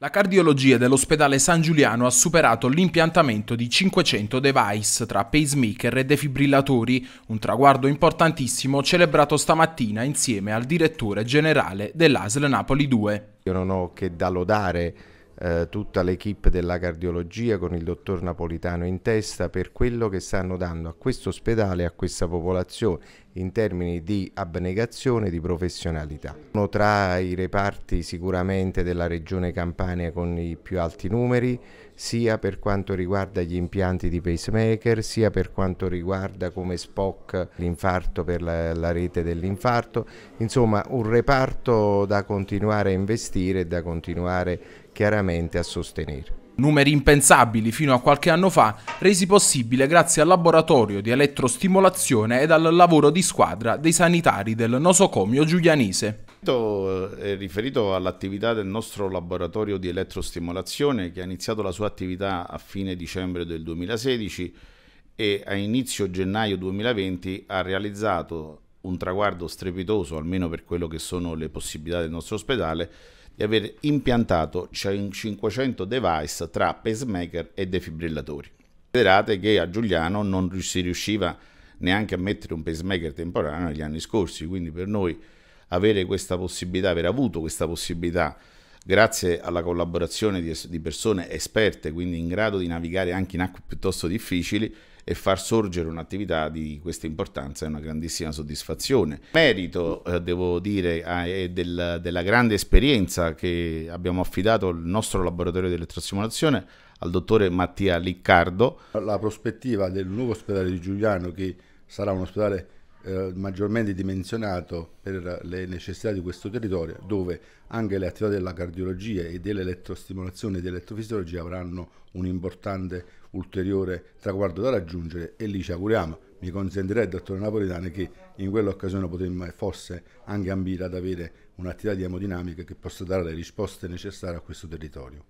La cardiologia dell'ospedale San Giuliano ha superato l'impiantamento di 500 device tra pacemaker e defibrillatori, un traguardo importantissimo celebrato stamattina insieme al direttore generale dell'ASL Napoli 2. Io non ho che da lodare eh, tutta l'equipe della cardiologia con il dottor Napolitano in testa per quello che stanno dando a questo ospedale e a questa popolazione in termini di abnegazione e di professionalità. Sono tra i reparti sicuramente della regione Campania con i più alti numeri, sia per quanto riguarda gli impianti di pacemaker, sia per quanto riguarda come SPOC l'infarto per la, la rete dell'infarto, insomma un reparto da continuare a investire e da continuare chiaramente a sostenere. Numeri impensabili fino a qualche anno fa, resi possibile grazie al laboratorio di elettrostimolazione ed al lavoro di squadra dei sanitari del nosocomio giulianese. Eh, è riferito all'attività del nostro laboratorio di elettrostimolazione che ha iniziato la sua attività a fine dicembre del 2016 e a inizio gennaio 2020 ha realizzato un traguardo strepitoso, almeno per quello che sono le possibilità del nostro ospedale, di aver impiantato 500 device tra pacemaker e defibrillatori. Considerate che a Giuliano non si riusciva neanche a mettere un pacemaker temporaneo negli anni scorsi, quindi per noi avere questa possibilità, aver avuto questa possibilità grazie alla collaborazione di, persone esperte, quindi in grado di navigare anche in acque piuttosto difficili, e far sorgere un'attività di questa importanza è una grandissima soddisfazione. Merito, eh, devo dire, eh, del, della grande esperienza che abbiamo affidato al nostro laboratorio di elettrosimulazione al dottore Mattia Liccardo. La prospettiva del nuovo ospedale di Giuliano, che sarà un ospedale eh, maggiormente dimensionato per le necessità di questo territorio, dove anche le attività della cardiologia e dell'elettrostimolazione e dell'elettrofisiologia avranno un importante ulteriore traguardo da raggiungere e lì ci auguriamo, mi consentirei, il dottore Napolitano che in quell'occasione potremmo eh, forse anche ambire ad avere un'attività di emodinamica che possa dare le risposte necessarie a questo territorio.